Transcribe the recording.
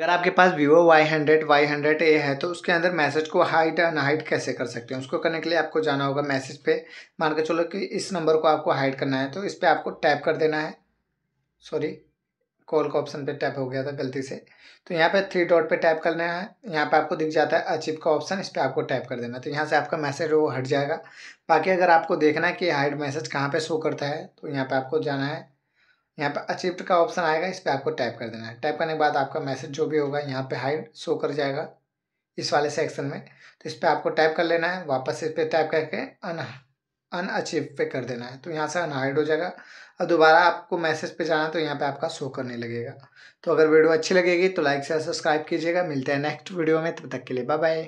अगर आपके पास Vivo Y hundred Y hundred A है तो उसके अंदर मैसेज को हाइट अनहाइट कैसे कर सकते हैं उसको करने के लिए आपको जाना होगा मैसेज पे मान के चलो कि इस नंबर को आपको हाइड करना है तो इस पर आपको टैप कर देना है सॉरी कॉल का ऑप्शन पे टैप हो गया था गलती से तो यहाँ पे थ्री डॉट पे टैप करना है यहाँ पे आपको दिख जाता है अचीव का ऑप्शन इस पर आपको टैप कर देना तो यहाँ से आपका मैसेज वो हट जाएगा बाकी अगर आपको देखना है कि हाइड मैसेज कहाँ पे शो करता है तो यहाँ पे आपको जाना है यहाँ पर अचीव्ड का ऑप्शन आएगा इस पर आपको टाइप कर देना है टाइप करने के बाद आपका मैसेज जो भी होगा यहाँ पे हाइड शो कर जाएगा इस वाले सेक्शन में तो इस पर आपको टाइप कर लेना है वापस इस पर टाइप करके अन अनअचीव पे कर देना है तो यहाँ से अनहाइड हो जाएगा और दोबारा आपको मैसेज पे जाना है तो यहाँ पे आपका शो करने लगेगा तो अगर वीडियो अच्छी लगेगी तो लाइक से सब्सक्राइब कीजिएगा मिलते हैं नेक्स्ट वीडियो में तब तक के लिए बाय बाय